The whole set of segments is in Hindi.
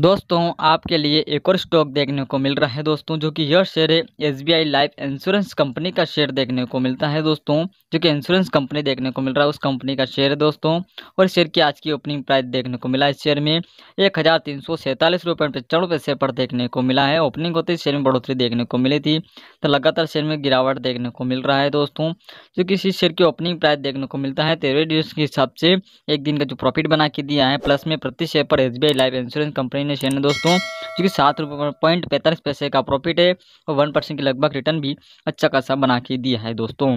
दोस्तों आपके लिए एक और स्टॉक देखने को मिल रहा है दोस्तों जो कि यह शेयर है S B I life insurance company का शेयर देखने को मिलता है दोस्तों जो कि इंश्योरेंस कंपनी देखने को मिल रहा है उस कंपनी का शेयर है दोस्तों और शेयर की आज की ओपनिंग प्राइस देखने को मिला इस शेयर में एक हज़ार तीन सौ सैंतालीस रुपये पचानवे पैसे पर देखने को मिला है ओपनिंग होते शेयर में बढ़ोतरी देखने को मिली थी तो लगातार शेयर में गिरावट देखने को मिल रहा है दोस्तों जो कि इस शेयर की ओपनिंग प्राइस देखने को मिलता है तेरह डिस के हिसाब से एक दिन का जो प्रॉफिट बना के दिया है प्लस में प्रति शेयर पर S B I life insurance company denomination है दोस्तों जो कि सात रुपये पॉइंट पैंतालीस पैसे का प्रॉफिट है और वन परसेंट के लगभग रिटर्न भी अच्छा खासा बना के दिया है दोस्तों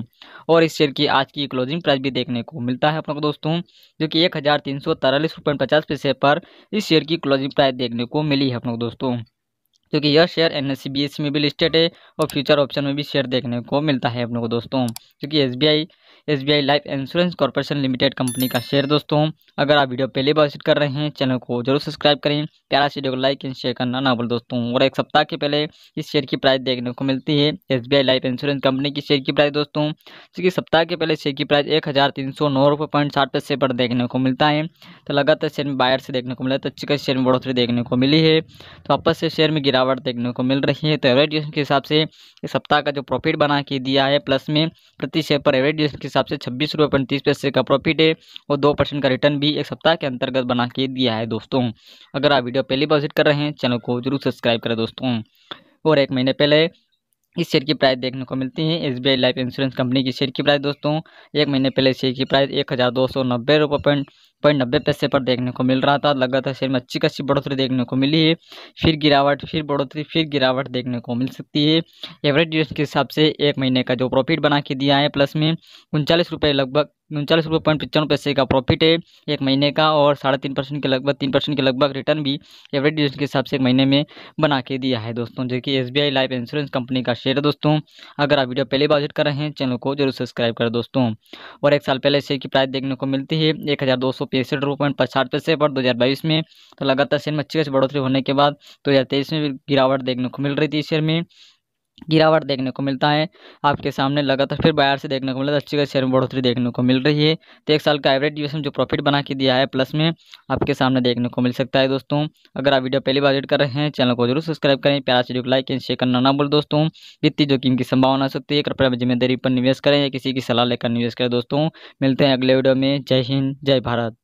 और इस शेयर की आज की क्लोजिंग प्राइस भी देखने को मिलता है अपने को दोस्तों जो कि एक पैसे पर इस शेयर की क्लोजिंग प्राइस देखने को मिली है अपने को दोस्तों जो कि यह शेयर एन एस में भी लिस्टेड है और फ्यूचर ऑप्शन में भी शेयर देखने को मिलता है अपने को दोस्तों क्योंकि S B I S B I life insurance corporation limited company का शेयर दोस्तों अगर आप वीडियो पहले बार विजिट कर रहे हैं चैनल को जरूर सब्सक्राइब करें प्यारा वीडियो को लाइक एंड शेयर करना ना भूल दोस्तों और एक सप्ताह के पहले इस शेयर की प्राइस देखने को मिलती है S B I life insurance company की शेयर की प्राइस दोस्तों जो सप्ताह के पहले शेयर की प्राइस एक हज़ार तीन सौ नौ पॉइंट साठ पैसे पर देखने को मिलता है तो लगातार शेयर में बायर से देखने को मिला तो अच्छी शेयर में बढ़ोतरी देखने को मिली है तो आपस से शेयर में गिरा गिरावट देखने को मिल रही है तो एवरेज के हिसाब से इस सप्ताह का जो प्रॉफिट बना के दिया है प्लस में प्रति शेयर पर एवरेज के हिसाब से छब्बीस रुपये पैंतीस पैसे का प्रॉफिट है और दो परसेंट का रिटर्न भी एक सप्ताह के अंतर्गत बना के दिया है दोस्तों अगर आप वीडियो पहली बार विजिट कर रहे हैं चैनल को जरूर सब्सक्राइब करें दोस्तों और एक महीने पहले इस शेयर की प्राइस देखने को मिलती है एस लाइफ इंश्योरेंस कंपनी की शेयर की प्राइस दोस्तों एक महीने पहले शेयर की प्राइस एक हज़ार दो सौ नब्बे रुपये पॉइंट पॉइंट नब्बे पैसे पर देखने को मिल रहा था लगातार शेयर में अच्छी खासी बढ़ोतरी देखने को मिली है फिर गिरावट फिर बढ़ोतरी फिर गिरावट देखने को मिल सकती है एवरेज के हिसाब से एक महीने का जो प्रॉफिट बना के दिया है प्लस में उनचालीस रुपये लगभग उनचालीस रुपये पॉइंट पचानवे पैसे का प्रॉफिट है एक महीने का और साढ़े तीन परसेंट के लगभग तीन परसेंट के लगभग रिटर्न भी एवरेज रिटर्न के हिसाब से एक महीने में बना के दिया है दोस्तों जो कि एस लाइफ इंश्योरेंस कंपनी का शेयर है दोस्तों अगर आप वीडियो पहले बाजिट कर रहे हैं चैनल को जरूर सब्सक्राइब करें दोस्तों और एक साल पहले शेयर की प्राइस देखने को मिलती है एक हज़ार दो सौ पैंसठ रुपये पॉइंट पचास पैसे पर दो हज़ार बाईस में तो लगातार शेयर में अच्छी बढ़ोतरी होने के बाद दो हज़ार तेईस में गिरावट देखने को मिल रही थी शेयर में गिरावट देखने को मिलता है आपके सामने लगातार फिर बाहर से देखने को मिला अच्छी खास शेयर में बढ़ोतरी देखने को मिल रही है तो एक साल का एवरेज ड्यूरेशन जो प्रॉफिट बना के दिया है प्लस में आपके सामने देखने को मिल सकता है दोस्तों अगर आप वीडियो पहली बार एडिट कर रहे हैं चैनल को जरूर सब्सक्राइब करें प्यारा वीडियो को लाइक एंड शेयर करना ना बोल दोस्तों वित्तीय जोखिम की संभावना हो सकती है कृपया जिम्मेदारी पर निवेश करें या किसी की सलाह लेकर निवेश करें दोस्तों मिलते हैं अगले वीडियो में जय हिंद जय भारत